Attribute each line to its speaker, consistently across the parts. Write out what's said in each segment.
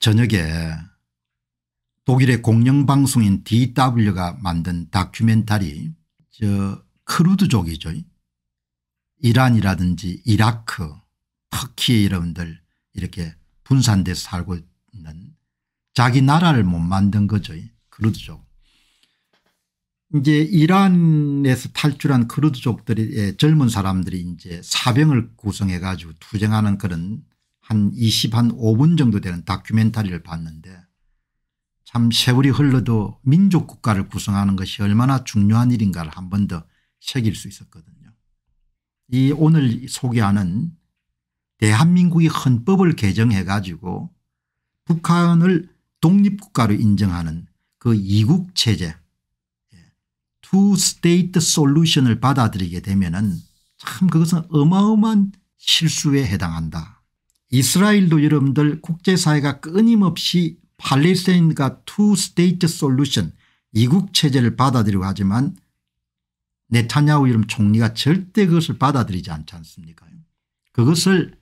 Speaker 1: 저녁에 독일의 공영방송인 DW가 만든 다큐멘터리 저 크루드족이죠. 이란이라든지 이라크 터키 의 여러분들 이렇게 분산돼서 살고 있는 자기 나라를 못 만든 거죠. 크루드족. 이제 이란에서 탈출한 크루드족들의 젊은 사람들이 이제 사병을 구성해 가지고 투쟁하는 그런 한 20, 한 5분 정도 되는 다큐멘터리를 봤는데 참 세월이 흘러도 민족국가를 구성하는 것이 얼마나 중요한 일인가를 한 번 더 새길 수 있었거든요. 이 오늘 소개하는 대한민국의 헌법을 개정해 가지고 북한을 독립국가로 인정하는 그 이국체제 투스테이트 솔루션을 받아들이게 되면 참 그것은 어마어마한 실수에 해당한다 이스라엘도 여러분들 국제사회가 끊임없이 팔레스타인과 투 스테이트 솔루션 이국 체제를 받아들이고 하지만 네타냐후 이름 총리가 절대 그것을 받아들이지 않지 않습니까 그것을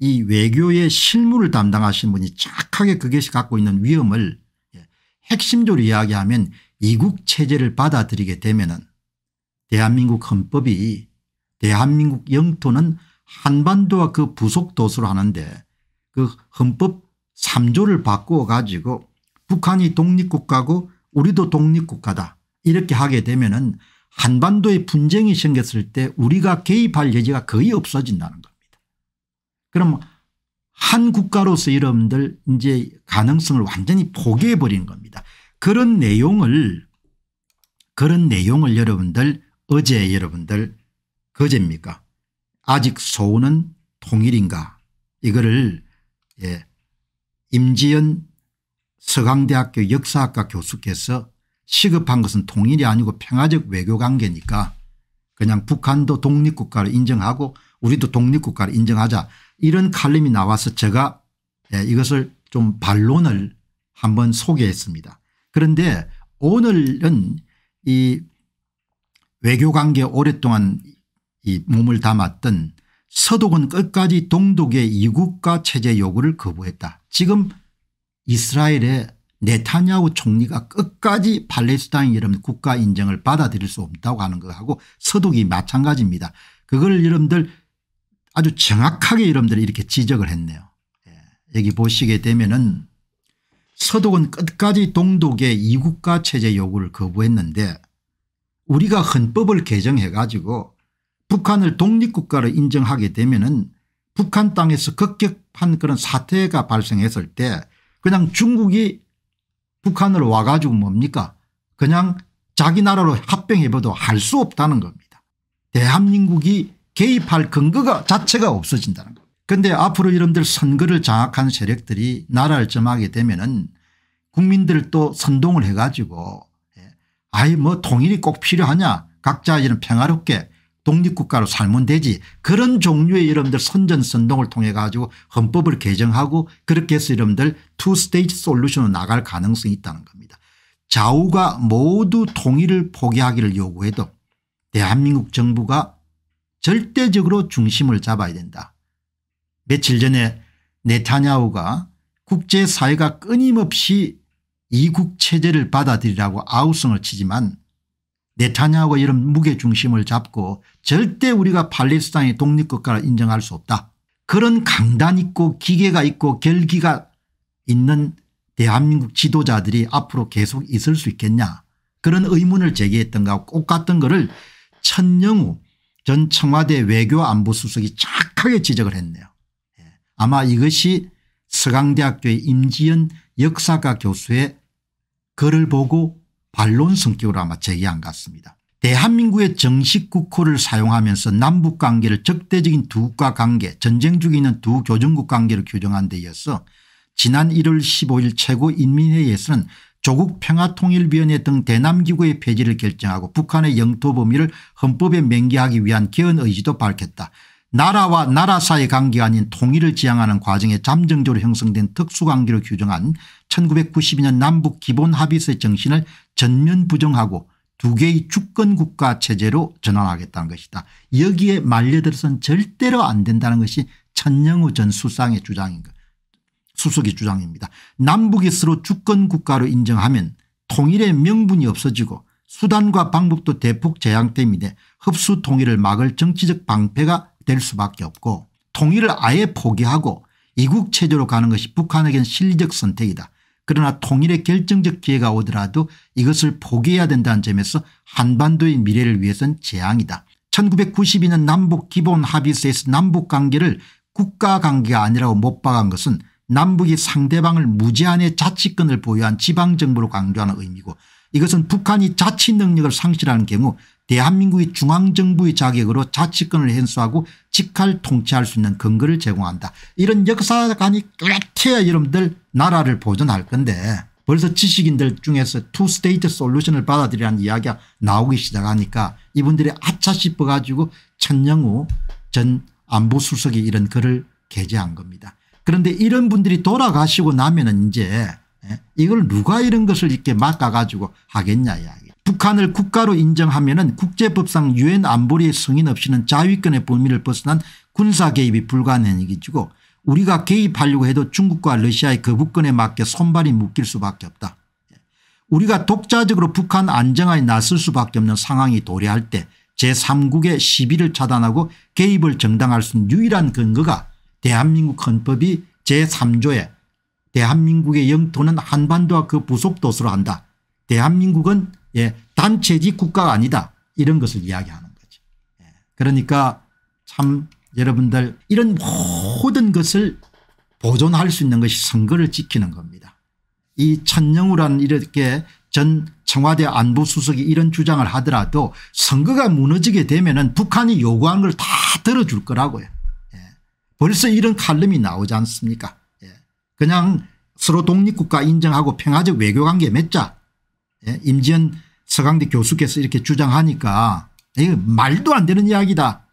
Speaker 1: 이 외교의 실무를 담당하신 분이 착하게 그것이 갖고 있는 위험을 예, 핵심적으로 이야기하면 이국 체제를 받아들이게 되면 은 대한민국 헌법이 대한민국 영토는 한반도와 그 부속도수로 하는데 그 헌법 3조를 바꾸어 가지고 북한이 독립국가고 우리도 독립국가다 이렇게 하게 되면 은 한반도에 분쟁이 생겼을 때 우리가 개입할 여지가 거의 없어진다는 겁니다. 그럼 한 국가로서 여러분들 이제 가능성을 완전히 포기해버린 겁니다. 그런 내용을 그런 내용을 여러분들 어제 여러분들 그제입니까 아직 소원은 통일인가 이거를 예, 임지연 서강대학교 역사학과 교수께서 시급한 것은 통일이 아니고 평화적 외교관계니까 그냥 북한도 독립국가를 인정하고 우리도 독립국가를 인정하자 이런 칼럼이 나와서 제가 예, 이것을 좀 반론을 한번 소개했습니다. 그런데 오늘은 이 외교관계 오랫동안 이 몸을 담았던 서독은 끝까지 동독의 이국가 체제 요구를 거부했다. 지금 이스라엘의 네타냐후 총리가 끝까지 팔레스타인 여러분 국가 인정을 받아들일 수 없다고 하는 것하고 서독이 마찬가지입니다. 그걸 여러분들 아주 정확하게 여러분들이 이렇게 지적을 했네요. 예, 여기 보시게 되면은 서독은 끝까지 동독의 이국가 체제 요구를 거부했는데 우리가 헌법을 개정해 가지고 북한을 독립국가로 인정하게 되면은 북한 땅에서 급격한 그런 사태가 발생했을 때 그냥 중국이 북한을 와가지고 뭡니까 그냥 자기 나라로 합병해봐도 할 수 없다는 겁니다. 대한민국이 개입할 근거가 자체가 없어진다는 겁니다. 그런데 앞으로 이런들 선거를 장악한 세력들이 나라를 점하게 되면 은 국민들 도 선동을 해가지고 예, 아예뭐 통일이 꼭 필요하냐 각자 이런 평화롭게 독립국가로 살면 되지 그런 종류의 여러분들 선전선동을 통해 가지고 헌법을 개정하고 그렇게 해서 여러분들 투스테이지 솔루션으로 나갈 가능성이 있다는 겁니다. 좌우가 모두 통일을 포기하기를 요구해도 대한민국 정부가 절대적으로 중심을 잡아야 된다. 며칠 전에 네타냐후가 국제사회가 끊임없이 이국체제를 받아들이라고 아우성을 치지만 네타냐하고 이런 무게중심을 잡고 절대 우리가 팔레스타인의 독립국가를 인정할 수 없다. 그런 강단 있고 기계가 있고 결기가 있는 대한민국 지도자들이 앞으로 계속 있을 수 있겠냐 그런 의문을 제기했던가 똑같은 거를 천영우 전 청와대 외교안보수석이 착하게 지적을 했네요. 예. 아마 이것이 서강대학교의 임지연 역사과 교수의 글을 보고 반론 성격으로 아마 제기한 것 같습니다. 대한민국의 정식 국호를 사용하면서 남북관계를 적대적인 두 국가 관계 전쟁 중이는 두 교정국 관계를 규정한 데 이어서 지난 1월 15일 최고인민회의에서는 조국 평화통일위원회 등 대남기구의 폐지를 결정하고 북한의 영토 범위를 헌법에 맹기하기 위한 개헌 의지도 밝혔다. 나라와 나라 사이 관계 아닌 통일을 지향하는 과정에 잠정적으로 형성된 특수관계로 규정한 1992년 남북 기본합의서의 정신을 전면 부정하고 두 개의 주권국가 체제로 전환하겠다는 것이다. 여기에 말려들어선 절대로 안 된다는 것이 천영우 전 수상의 주장인 것. 수석의 주장입니다. 남북이 서로 주권국가로 인정하면 통일의 명분이 없어지고 수단과 방법도 대폭 제앙됨이되 흡수 통일을 막을 정치적 방패가 될 수밖에 없고 통일을 아예 포기하고 이국 체제로 가는 것이 북한에겐 실리적 선택이다. 그러나 통일의 결정적 기회가 오더라도 이것을 포기해야 된다는 점에서 한반도의 미래를 위해선 재앙이다. 1992년 남북기본합의서에서 남북관계를 국가관계가 아니라고 못 박은 것은 남북이 상대방을 무제한의 자치권을 보유한 지방정부로 강조하는 의미고 이것은 북한이 자치 능력을 상실하는 경우 대한민국의 중앙정부의 자격으로 자치권을 행사하고 직할 통치할 수 있는 근거를 제공한다. 이런 역사관이 뚜렷해야 여러분들 나라를 보존할 건데 벌써 지식인들 중에서 투 스테이트 솔루션을 받아들이라는 이야기가 나오기 시작하니까 이분들이 아차 싶어 가지고 천영우 전 안보수석이 이런 글을 게재한 겁니다. 그런데 이런 분들이 돌아가시고 나면 은 이제 예? 이걸 누가 이런 것을 이렇게 막아가지고 하겠냐 이야기. 북한을 국가로 인정하면 은 국제법상 유엔 안보리의 승인 없이는 자위권의 범위를 벗어난 군사 개입이 불가능한 얘기지고 우리가 개입하려고 해도 중국과 러시아의 거부권에 맞게 손발이 묶일 수밖에 없다. 예. 우리가 독자적으로 북한 안정화에 나설 수밖에 없는 상황이 도래할 때 제3국의 시비를 차단하고 개입을 정당할 수 있는 유일한 근거가 대한민국 헌법이 제3조에 대한민국의 영토는 한반도와 그부속도수로 한다. 대한민국은 예, 단체지 국가가 아니다. 이런 것을 이야기하는 거죠. 예, 그러니까 참 여러분들 이런 모든 것을 보존할 수 있는 것이 선거를 지키는 겁니다. 이 천영우란 이렇게 전 청와대 안보수석이 이런 주장을 하더라도 선거가 무너지게 되면 은 북한이 요구한 걸 다 들어줄 거라고요. 예. 벌써 이런 칼럼이 나오지 않습니까 그냥 서로 독립국가 인정하고 평화적 외교관계 맺자. 예? 임지연 서강대 교수께서 이렇게 주장하니까 이거 말도 안 되는 이야기다.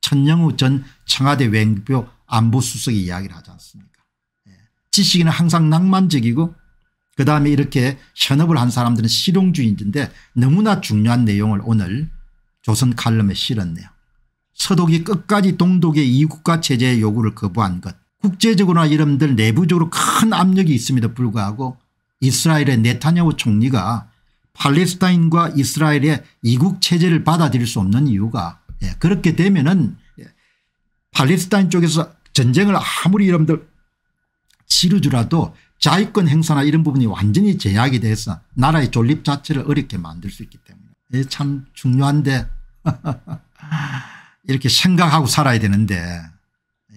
Speaker 1: 천영우 전 청와대 외교 안보수석이 이야기를 하지 않습니까 예. 지식인은 항상 낭만적이고 그다음에 이렇게 현업을 한 사람들은 실용주의인데 너무나 중요한 내용을 오늘 조선 칼럼에 실었네요. 서독이 끝까지 동독의 이국가 체제의 요구를 거부한 것 국제적으로나 이런들 내부적으로 큰 압력이 있음에도 불구하고 이스라엘의 네타냐후 총리가 팔레스타인과 이스라엘의 이국 체제를 받아들일 수 없는 이유가 예, 그렇게 되면은 예, 팔레스타인 쪽에서 전쟁을 아무리 이름들 치르주라도 자위권 행사나 이런 부분이 완전히 제약이 돼서 나라의 존립 자체를 어렵게 만들 수 있기 때문에 예, 참 중요한데 이렇게 생각하고 살아야 되는데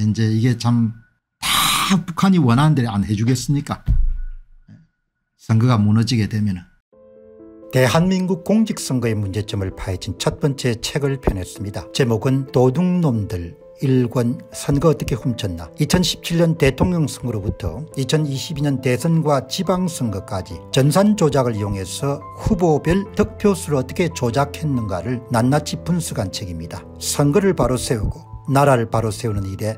Speaker 1: 이제 이게 참 북한이 원하는 대로 안 해주겠습니까? 선거가 무너지게 되면 대한민국 공직선거의 문제점을 파헤친 첫 번째 책을 펴냈습니다. 제목은 도둑놈들 일권 선거 어떻게 훔쳤나 2017년 대통령 선거로부터 2022년 대선과 지방선거까지 전산 조작을 이용해서 후보별 득표수를 어떻게 조작했는가를 낱낱이 분석한 책입니다. 선거를 바로 세우고 나라를 바로 세우는 일에